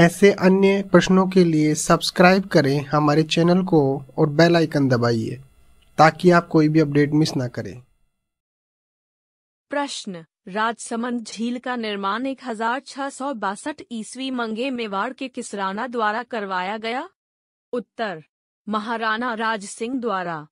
ऐसे अन्य प्रश्नों के लिए सब्सक्राइब करें हमारे चैनल को और बेल आइकन दबाइए ताकि आप कोई भी अपडेट मिस ना करें प्रश्न राजसमंद झील का निर्माण एक हजार छह सौ बासठ ईस्वी मंगे मेवाड़ के किसराना द्वारा करवाया गया उत्तर महाराणा राज सिंह द्वारा